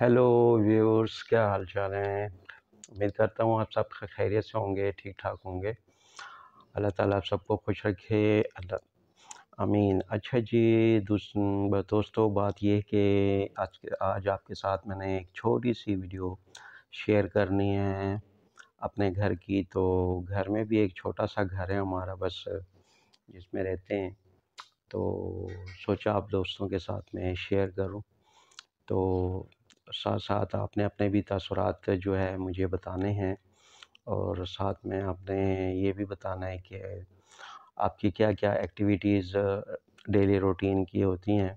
hello viewers क्या हाल चाल हैं उम्मीद करता हूँ आप सब खैरियत से होंगे ठीक ठाक होंगे अल्लाह ताला आप सबको खुश रखे अल्लाह आमीन अच्छा जी दोस्तों बात यह कि आज आज आपके साथ मैंने एक छोटी सी वीडियो शेयर करनी है अपने घर की तो घर में भी एक छोटा सा घर है हमारा बस जिसमें रहते हैं तो सोचा आप दोस्तों के साथ में शेयर करूँ तो साथ साथ आपने अपने भी तसरात जो है मुझे बताने हैं और साथ में आपने ये भी बताना है कि आपकी क्या क्या एक्टिविटीज़ डेली रूटीन की होती हैं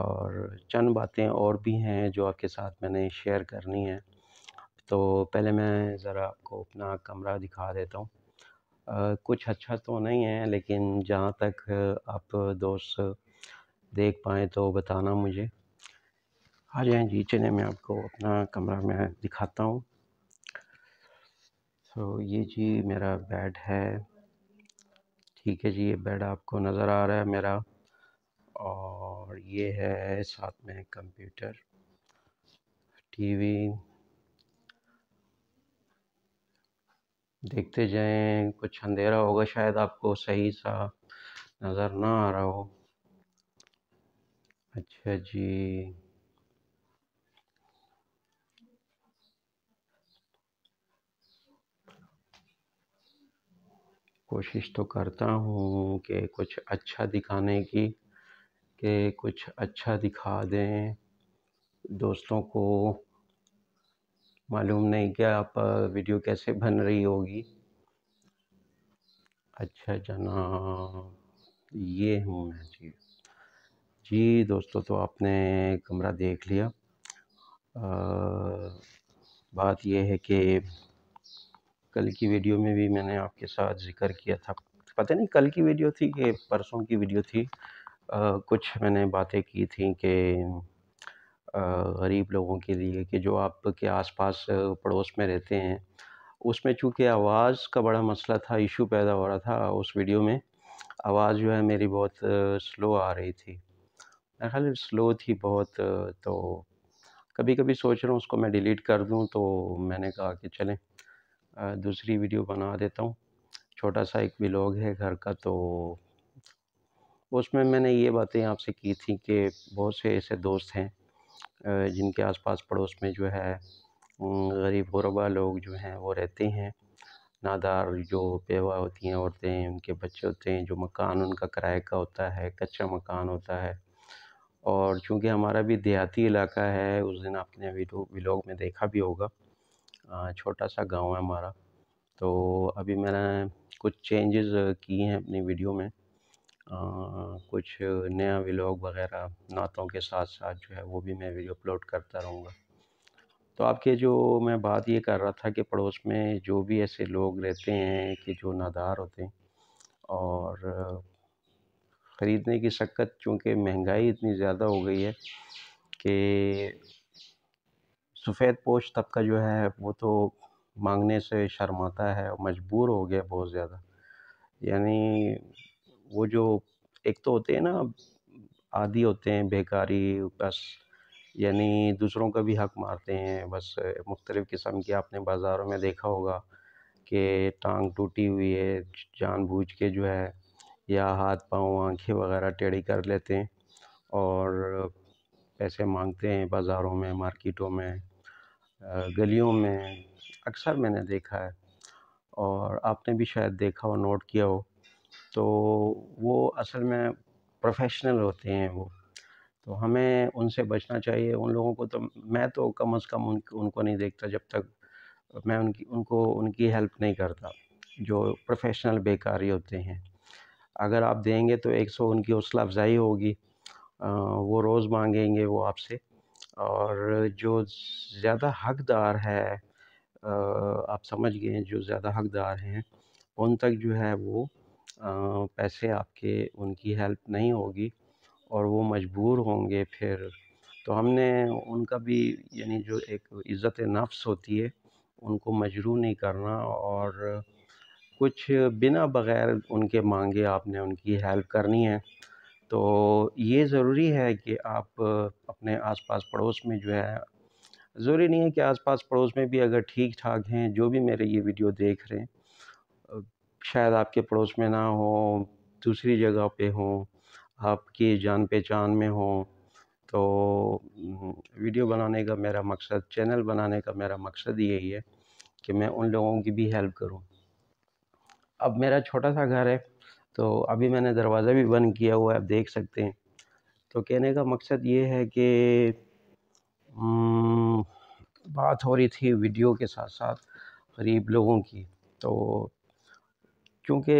और चंद बातें और भी हैं जो आपके साथ मैंने शेयर करनी है तो पहले मैं ज़रा आपको अपना कमरा दिखा देता हूँ कुछ अच्छा तो नहीं है लेकिन जहाँ तक आप दोस्त देख पाएँ तो बताना मुझे आ जाए जी चले मैं आपको अपना कमरा में दिखाता हूँ सो so, ये जी मेरा बेड है ठीक है जी ये बेड आपको नज़र आ रहा है मेरा और ये है साथ में कंप्यूटर टीवी देखते जाएं कुछ अंधेरा होगा शायद आपको सही सा नज़र ना आ रहा हो अच्छा जी कोशिश तो करता हूँ कि कुछ अच्छा दिखाने की कि कुछ अच्छा दिखा दें दोस्तों को मालूम नहीं क्या आप वीडियो कैसे बन रही होगी अच्छा जनाब ये हूँ मैं जी जी दोस्तों तो आपने कमरा देख लिया आ, बात यह है कि कल की वीडियो में भी मैंने आपके साथ जिक्र किया था पता नहीं कल की वीडियो थी कि परसों की वीडियो थी आ, कुछ मैंने बातें की थी कि गरीब लोगों के लिए कि जो आपके आसपास पड़ोस में रहते हैं उसमें चूँकि आवाज़ का बड़ा मसला था इशू पैदा हो रहा था उस वीडियो में आवाज़ जो है मेरी बहुत स्लो आ रही थी मेरा ख्याल स्लो थी बहुत तो कभी कभी सोच रहा हूँ उसको मैं डिलीट कर दूँ तो मैंने कहा कि चलें दूसरी वीडियो बना देता हूँ छोटा सा एक ब्लॉग है घर का तो उसमें मैंने ये बातें आपसे की थी कि बहुत से ऐसे दोस्त हैं जिनके आसपास पड़ोस में जो है गरीब गुरबा लोग जो हैं वो रहते हैं नादार जो बेवा होती हैं औरतें उनके बच्चे होते हैं जो मकान उनका किराए का होता है कच्चा मकान होता है और चूँकि हमारा भी देहाती इलाका है उस दिन आपने वीडियो ब्लॉग में देखा भी होगा छोटा सा गांव है हमारा तो अभी मैंने कुछ चेंजेस किए हैं अपनी वीडियो में आ, कुछ नया व्लॉग वगैरह नातों के साथ साथ जो है वो भी मैं वीडियो अपलोड करता रहूँगा तो आपके जो मैं बात ये कर रहा था कि पड़ोस में जो भी ऐसे लोग रहते हैं कि जो नादार होते हैं और ख़रीदने की शक्कत चूँकि महंगाई इतनी ज़्यादा हो गई है कि सफ़ेद पोश तबका जो है वो तो मांगने से शर्माता है मजबूर हो गया बहुत ज़्यादा यानी वो जो एक तो होते हैं ना आदि होते हैं बेकारी बस यानी दूसरों का भी हक मारते हैं बस मुख्तलिफ़ किस्म के आपने बाज़ारों में देखा होगा कि टांग टूटी हुई है जानबूझ के जो है या हाथ पाँव आँखें वगैरह टेढ़ी कर लेते हैं और पैसे मांगते हैं बाज़ारों में मार्केटों में गलियों में अक्सर मैंने देखा है और आपने भी शायद देखा हो नोट किया हो तो वो असल में प्रोफेशनल होते हैं वो तो हमें उनसे बचना चाहिए उन लोगों को तो मैं तो कम अज़ कम उन, उनको नहीं देखता जब तक मैं उनकी उनको उनकी हेल्प नहीं करता जो प्रोफेशनल बेकारी होते हैं अगर आप देंगे तो एक सौ उनकी हौसला अफजाई होगी वो रोज़ मांगेंगे वो आपसे और जो ज़्यादा हकदार है आप समझ गए जो ज़्यादा हकदार हैं उन तक जो है वो पैसे आपके उनकी हेल्प नहीं होगी और वो मजबूर होंगे फिर तो हमने उनका भी यानी जो एक इज़्ज़त नफ्स होती है उनको मजरू नहीं करना और कुछ बिना बगैर उनके मांगे आपने उनकी हेल्प करनी है तो ये ज़रूरी है कि आप अपने आसपास पड़ोस में जो है ज़रूरी नहीं है कि आसपास पड़ोस में भी अगर ठीक ठाक हैं जो भी मेरे ये वीडियो देख रहे हैं शायद आपके पड़ोस में ना हो दूसरी जगह पे हो आपकी जान पहचान में हो तो वीडियो बनाने का मेरा मकसद चैनल बनाने का मेरा मकसद यही है कि मैं उन लोगों की भी हेल्प करूं अब मेरा छोटा सा घर है तो अभी मैंने दरवाज़ा भी बंद किया हुआ है आप देख सकते हैं तो कहने का मकसद ये है कि बात हो रही थी वीडियो के साथ साथ गरीब लोगों की तो क्योंकि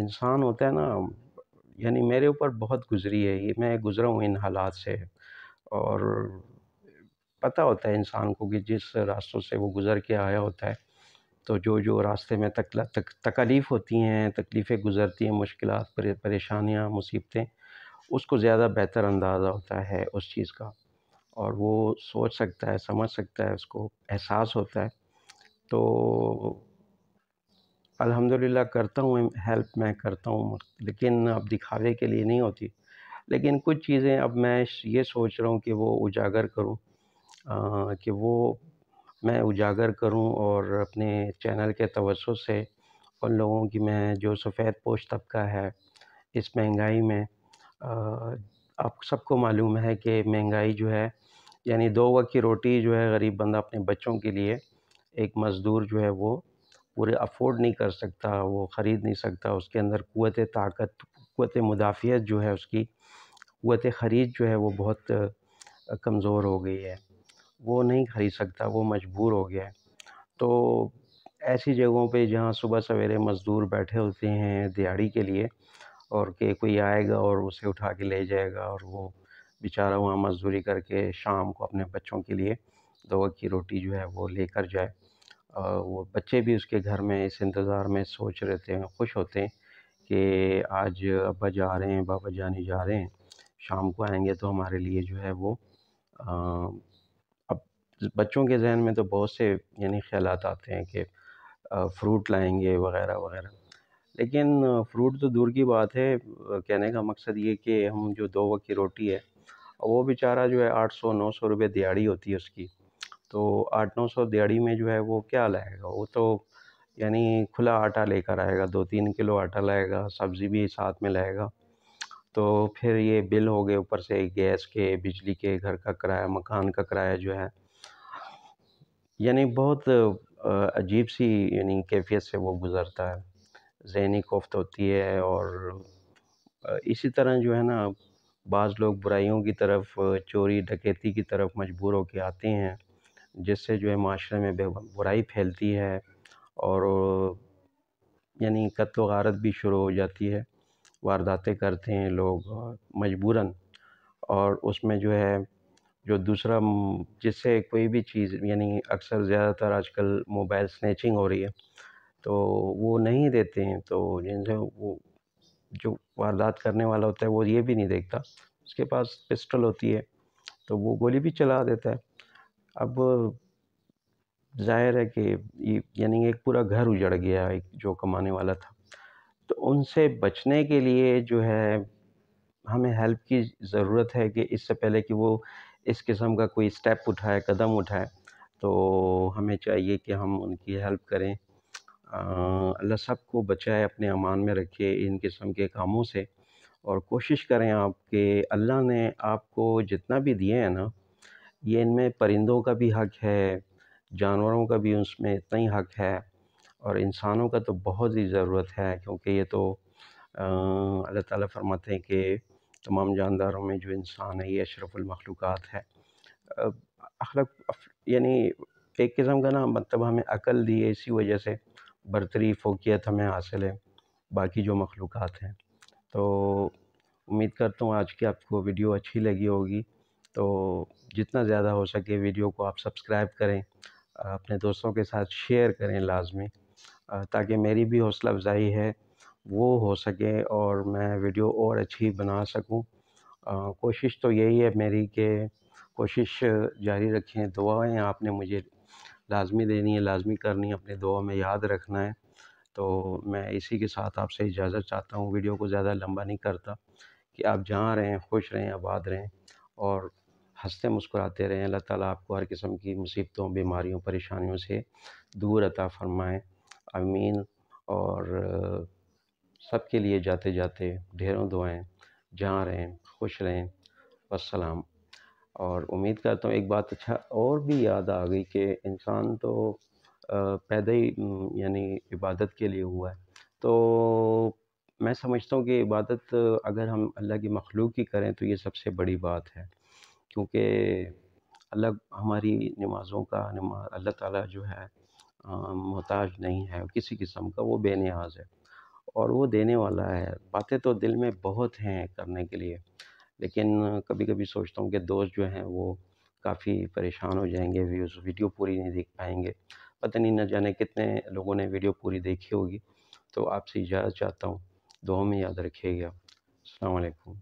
इंसान होता है ना यानी मेरे ऊपर बहुत गुजरी है ये मैं गुज़रा हूँ इन हालात से और पता होता है इंसान को कि जिस रास्तों से वो गुज़र के आया होता है तो जो जो रास्ते में तक, तक, तकलीफ़ होती हैं तकलीफ़ें गुज़रती हैं मुश्किल परेशानियाँ मुसीबतें उसको ज़्यादा बेहतर अंदाज़ा होता है उस चीज़ का और वो सोच सकता है समझ सकता है उसको एहसास होता है तो अल्हम्दुलिल्लाह करता हूँ हेल्प मैं करता हूँ लेकिन अब दिखावे के लिए नहीं होती लेकिन कुछ चीज़ें अब मैं ये सोच रहा हूँ कि वो उजागर करूँ कि वो मैं उजागर करूं और अपने चैनल के तवस से उन लोगों की मैं जो सफ़ेद पोश तबका है इस महंगाई में आप सबको मालूम है कि महंगाई जो है यानी दो वक्त की रोटी जो है गरीब बंदा अपने बच्चों के लिए एक मज़दूर जो है वो पूरे अफोर्ड नहीं कर सकता वो ख़रीद नहीं सकता उसके अंदर क़वत ताकत क़वत मुदाफ़ियत जो है उसकी क़वत ख़रीद जो है वो बहुत कमज़ोर हो गई है वो नहीं खरीद सकता वो मजबूर हो गया है तो ऐसी जगहों पे जहाँ सुबह सवेरे मज़दूर बैठे होते हैं दिहाड़ी के लिए और के कोई आएगा और उसे उठा के ले जाएगा और वो बेचारा वहाँ मज़दूरी करके शाम को अपने बच्चों के लिए दो वक्त की रोटी जो है वो लेकर जाए वो बच्चे भी उसके घर में इस इंतज़ार में सोच रहते हैं खुश होते हैं कि आज अब्बा जा रहे हैं बाबा जानी जा रहे हैं शाम को आएंगे तो हमारे लिए जो है वो बच्चों के जहन में तो बहुत से यानी ख्याल आते हैं कि फ्रूट लाएंगे वगैरह वगैरह लेकिन फ्रूट तो दूर की बात है कहने का मकसद ये कि हम जो दो वक्त की रोटी है वो बेचारा जो है आठ सौ नौ सौ रुपये दिहाड़ी होती है उसकी तो आठ नौ सौ दिहाड़ी में जो है वो क्या लाएगा वो तो यानी खुला आटा लेकर आएगा दो तीन किलो आटा लाएगा सब्ज़ी भी साथ में लाएगा तो फिर ये बिल हो गए ऊपर से गैस के बिजली के घर का किराया मकान का किराया जो है यानी बहुत अजीब सी यानी कैफियत से वो गुज़रता है जहनी कोफ्त होती है और इसी तरह जो है ना बाज़ लोग बुराइयों की तरफ चोरी डकैती की तरफ मजबूर होकर आते हैं जिससे जो है माशरे में बुराई फैलती है और यानी कत्ल गारत भी शुरू हो जाती है वारदातें करते हैं लोग मजबूरन और उसमें जो है जो दूसरा जिससे कोई भी चीज़ यानी अक्सर ज़्यादातर आजकल मोबाइल स्नैचिंग हो रही है तो वो नहीं देते हैं तो जिनसे वो जो वारदात करने वाला होता है वो ये भी नहीं देखता उसके पास पिस्टल होती है तो वो गोली भी चला देता है अब जाहिर है कि यानी एक पूरा घर उजड़ गया एक जो कमाने वाला था तो उनसे बचने के लिए जो है हमें हेल्प की ज़रूरत है कि इससे पहले कि वो इस किस्म का कोई स्टेप उठाए कदम उठाए तो हमें चाहिए कि हम उनकी हेल्प करें अल्लाह सब को बचाए अपने अमान में रखे इन किस्म के कामों से और कोशिश करें आप कि अल्लाह ने आपको जितना भी दिए हैं ना ये इनमें परिंदों का भी हक है जानवरों का भी उसमें इतना ही हक है और इंसानों का तो बहुत ही ज़रूरत है क्योंकि ये तो अल्लाह ताला फरमाते हैं कि तमाम जानदारों में जो इंसान है ये अशरफुलमखलूक़ात है अखलक यानी एक किस्म का ना मतलब हमें अकल दी है इसी वजह से बरतरी फोकियत हमें हासिल है बाकी जो मखलूक हैं तो उम्मीद करता हूँ आज की आपको वीडियो अच्छी लगी होगी तो जितना ज़्यादा हो सके वीडियो को आप सब्सक्राइब करें अपने दोस्तों के साथ शेयर करें लाजमी ताकि मेरी भी हौसला अफजाई है वो हो सके और मैं वीडियो और अच्छी बना सकूं कोशिश तो यही है मेरी कि कोशिश जारी रखें दुआएं आपने मुझे लाजमी देनी है लाजमी करनी है अपने दुआ में याद रखना है तो मैं इसी के साथ आपसे इजाज़त चाहता हूँ वीडियो को ज़्यादा लंबा नहीं करता कि आप जहाँ रहें खुश रहें आबाद रहें और हंसते मुस्कुराते रहें अल्लाह ताला आपको हर किस्म की मुसीबतों बीमारियों परेशानियों से दूर अता फरमाएँ अमीन और सबके लिए जाते जाते ढेरों दुआएं जहाँ रहें खुश रहें वसलाम और उम्मीद करता हूँ एक बात अच्छा और भी याद आ गई कि इंसान तो पैदा ही यानी इबादत के लिए हुआ है तो मैं समझता हूँ कि इबादत अगर हम अल्लाह की मखलूक की करें तो ये सबसे बड़ी बात है क्योंकि अल्लाह हमारी नमाज़ों का नमा अल्लाह ताला जो है मोहताज नहीं है किसी किस्म का वो बेनियाज है और वो देने वाला है बातें तो दिल में बहुत हैं करने के लिए लेकिन कभी कभी सोचता हूँ कि दोस्त जो हैं वो काफ़ी परेशान हो जाएंगे व्यूज़ वीडियो पूरी नहीं देख पाएंगे पता नहीं न जाने कितने लोगों ने वीडियो पूरी देखी होगी तो आपसे इजाज़त चाहता हूँ दो में याद रखिएगा अलैक्म